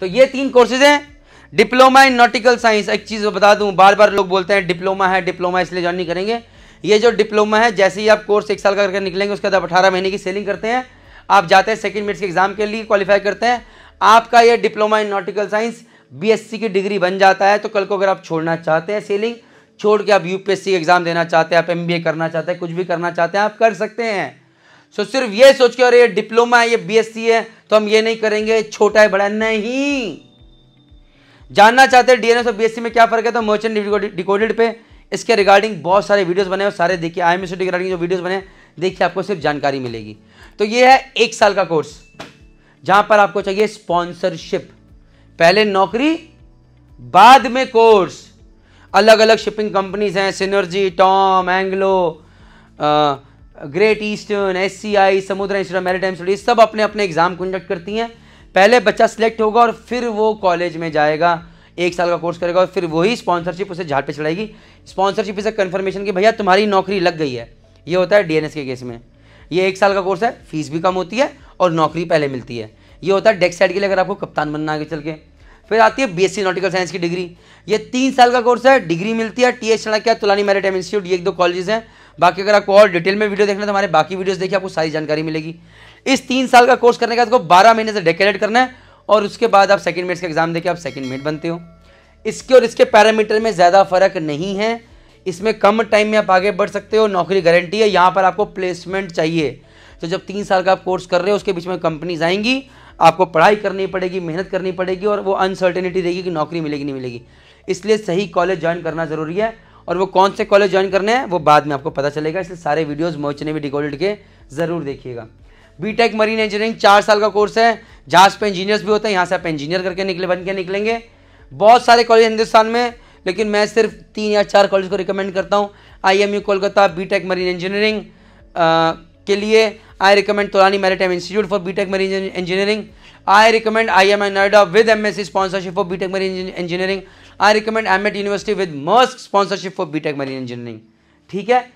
तो ये तीन कोर्सेज हैं डिप्लोमा इन नॉटिकल साइंस एक चीज़ बता दूं बार बार लोग बोलते हैं डिप्लोमा है डिप्लोमा इसलिए ज्वाइन नहीं करेंगे ये जो डिप्लोमा है जैसे ही आप कोर्स एक साल का करके निकलेंगे उसके बाद अठारह महीने की सेलिंग करते हैं आप जाते हैं सेकेंड मेट्स के एग्जाम के लिए क्वालिफाई करते हैं आपका यह diploma in nautical science B की डिग्री बन जाता है तो कल को अगर आप छोड़ना चाहते हैं सेलिंग छोड़ के आप यूपीएससी एग्ज़ाम देना चाहते हैं आप एमबीए करना चाहते हैं कुछ भी करना चाहते हैं आप कर सकते हैं सो सिर्फ ये सोच के और ये डिप्लोमा है ये बीएससी है तो हम ये नहीं करेंगे छोटा है बड़ा नहीं जानना चाहते हैं डीएनएस और बीएससी में क्या फर्क है तो मर्चेंट डिकोडेड पे इसके रिगार्डिंग बहुत सारे वीडियोस बने हैं सारे देखिए आई एम एस रिगार्डिंग जो वीडियोस बने देखिए आपको सिर्फ जानकारी मिलेगी तो ये है एक साल का कोर्स जहां पर आपको चाहिए स्पॉन्सरशिप पहले नौकरी बाद में कोर्स अलग अलग शिपिंग कंपनीज हैं Synergy Tom Anglo Great Eastern S C I Samudra institute maritime studies सब अपने अपने एग्ज़ाम कंडक्ट करती हैं पहले बच्चा सिलेक्ट होगा और फिर वो कॉलेज में जाएगा एक साल का कोर्स करेगा और फिर वही स्पॉन्सरशिप उसे झाड़ पे चढ़ाएगी स्पॉन्सरशिप इसे कन्फर्मेशन की भैया तुम्हारी नौकरी लग गई है ये होता है डीएनएस के केस में ये एक साल का कोर्स है फीस भी कम होती है और नौकरी पहले मिलती है ये होता है डेस्क साइड के लिए अगर आपको कप्तान बनना आगे चल के फिर आती है बीएससी नॉटिकल साइंस की डिग्री ये तीन साल का कोर्स है डिग्री मिलती है टी एस क्या तुलानी मैरिटाइम इंस्टीट्यूट ये एक दो कॉलेजेस हैं बाकी अगर आपको और डिटेल में वीडियो देखना है तो हमारे बाकी वीडियोस देखिए आपको सारी जानकारी मिलेगी इस तीन साल का कोर्स करने का बाद बारह महीने से डेकेलेट करना है और उसके बाद आप सेकेंड मेट्स का एग्जाम देखिए आप सेकेंड मेट बनते हो इसके और इसके पैरामीटर में ज़्यादा फर्क नहीं है इसमें कम टाइम में आप आगे बढ़ सकते हो नौकरी गारंटी है यहाँ पर आपको प्लेसमेंट चाहिए तो जब तीन साल का आप कोर्स कर रहे हो उसके बीच में कंपनीज आएंगी आपको पढ़ाई करनी पड़ेगी मेहनत करनी पड़ेगी और वो अनसर्टेनिटी रहेगी कि नौकरी मिलेगी नहीं मिलेगी इसलिए सही कॉलेज ज्वाइन करना ज़रूरी है और वो कौन से कॉलेज ज्वाइन करने हैं वो बाद में आपको पता चलेगा इसलिए सारे वीडियोस मोच ने भी डिकोडेड के ज़रूर देखिएगा बीटेक मरीन इंजीनियरिंग चार साल का कोर्स है जहाज पे इंजीनियर्स भी होते हैं यहाँ से आप इंजीनियर करके निकले बन के निकलेंगे बहुत सारे कॉलेज हिंदुस्तान में लेकिन मैं सिर्फ तीन या चार कॉलेज को रिकमेंड करता हूँ I Kolkata B marine engineering के लिए I recommend Tolani maritime institute for tech marine engineering I recommend I M Noida with M S sponsorship for tech marine engineering I recommend AMET university with must sponsorship for B tech marine engineering ठीक है